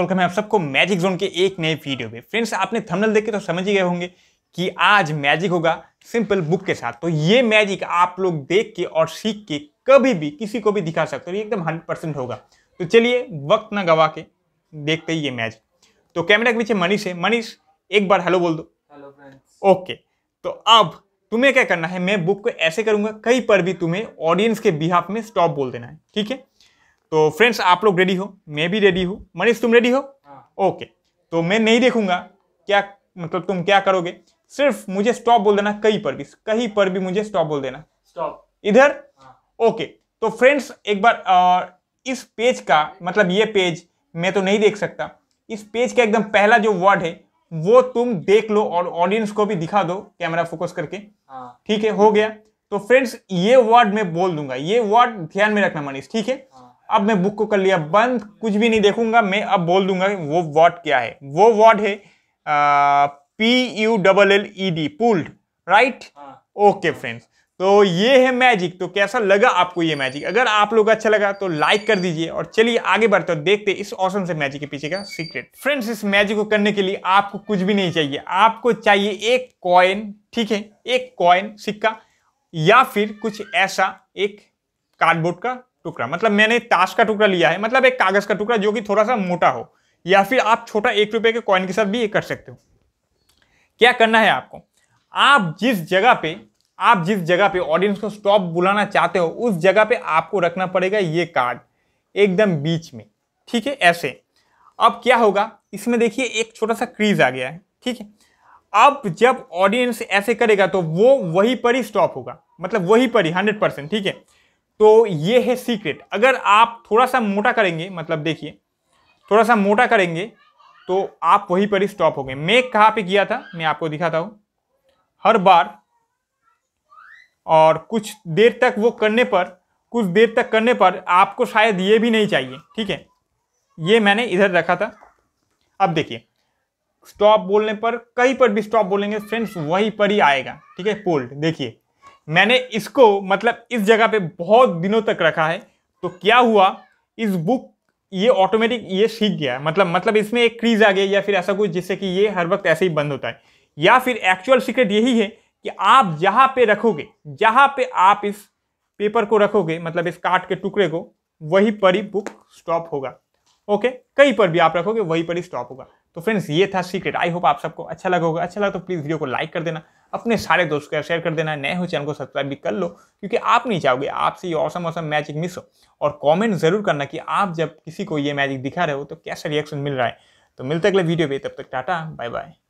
Welcome है आप सबको मैजिक जोन के एक नए वीडियो में फ्रेंड्स आपने थंबनेल देखे तो समझ ही गए होंगे कि आज मैजिक होगा सिंपल बुक के साथ तो ये मैजिक आप लोग देख के और सीख के कभी भी किसी को भी दिखा सकते हो एकदम हंड्रेड परसेंट होगा तो चलिए वक्त ना गवा के देखते ही ये मैजिक तो कैमरा के पीछे मनीष है मनीष एक बार हेलो बोल दो हेलो फ्रेंड्स ओके तो अब तुम्हें क्या करना है मैं बुक को ऐसे करूंगा कहीं पर भी तुम्हें ऑडियंस के बिहाफ में स्टॉप बोल देना है ठीक है तो फ्रेंड्स आप लोग रेडी हो मैं भी रेडी हूँ मनीष तुम रेडी हो ओके हाँ। तो मैं नहीं देखूंगा क्या मतलब तुम क्या करोगे सिर्फ मुझे स्टॉप बोल देना कहीं पर भी कहीं पर भी मुझे स्टॉप बोल देना स्टॉप इधर ओके हाँ। तो फ्रेंड्स एक बार आ, इस पेज का मतलब ये पेज मैं तो नहीं देख सकता इस पेज का एकदम पहला जो वर्ड है वो तुम देख लो और ऑडियंस को भी दिखा दो कैमरा फोकस करके हाँ। ठीक है हो गया तो फ्रेंड्स ये वर्ड मैं बोल दूंगा ये वर्ड ध्यान में रखना मनीष ठीक है अब मैं बुक को कर लिया बंद कुछ भी नहीं देखूंगा मैं अब बोल दूंगा वो वर्ड क्या है वो वर्ड है P U double L E D pulled right okay friends तो ये है मैजिक तो कैसा लगा आपको ये मैजिक अगर आप लोग अच्छा लगा तो लाइक कर दीजिए और चलिए आगे बढ़ते और देखते इस ऑसम से मैजिक के पीछे का सीक्रेट फ्रेंड्स इस मैजिक को करने के लिए आपको कुछ भी नहीं चाहिए आपको चाहिए एक कॉइन ठीक है एक कॉइन सिक्का या फिर कुछ ऐसा एक कार्डबोर्ड का टुकड़ा मतलब मैंने ताश का टुकड़ा लिया है मतलब एक कागज का टुकड़ा जो कि थोड़ा सा मोटा हो या फिर आप छोटा एक रुपए के कॉइन के साथ भी ये कर सकते हो क्या करना है आपको आप जिस जगह पे आप जिस जगह पे ऑडियंस को स्टॉप बुलाना चाहते हो उस जगह पे आपको रखना पड़ेगा ये कार्ड एकदम बीच में ठीक है ऐसे अब क्या होगा इसमें देखिए एक छोटा सा क्रीज आ गया है ठीक है अब जब ऑडियंस ऐसे करेगा तो वो वही पर ही स्टॉप होगा मतलब वही पर ही हंड्रेड परसेंट ठीक है तो ये है सीक्रेट अगर आप थोड़ा सा मोटा करेंगे मतलब देखिए थोड़ा सा मोटा करेंगे तो आप वहीं पर ही स्टॉप हो गए मेक कहाँ पे किया था मैं आपको दिखाता हूँ हर बार और कुछ देर तक वो करने पर कुछ देर तक करने पर आपको शायद ये भी नहीं चाहिए ठीक है ये मैंने इधर रखा था अब देखिए स्टॉप बोलने पर कहीं पर भी स्टॉप बोलेंगे फ्रेंड्स वहीं पर ही आएगा ठीक है पोल्ड देखिए मैंने इसको मतलब इस जगह पे बहुत दिनों तक रखा है तो क्या हुआ इस बुक ये ऑटोमेटिक ये सीख गया है मतलब मतलब इसमें एक क्रीज आ गया या फिर ऐसा कुछ जिससे कि ये हर वक्त ऐसे ही बंद होता है या फिर एक्चुअल सीक्रेट यही है कि आप जहाँ पे रखोगे जहाँ पे आप इस पेपर को रखोगे मतलब इस काट के टुकड़े को वहीं पर ही बुक स्टॉप होगा ओके कहीं पर भी आप रखोगे वहीं पर ही स्टॉप होगा तो फ्रेंड्स ये था सीक्रेट आई होप आप सबको अच्छा लगा होगा अच्छा लगा तो प्लीज़ वीडियो को लाइक कर देना अपने सारे दोस्तों के शेयर कर देना नए हो चैनल को सब्सक्राइब भी कर लो क्योंकि आप नहीं चाहोगे आपसे ये औसम औसम मैजिक मिस हो और कमेंट जरूर करना कि आप जब किसी को ये मैजिक दिखा रहे हो तो कैसा रिएक्शन मिल रहा है तो मिलते अगले वीडियो पे तब तक टाटा बाय बाय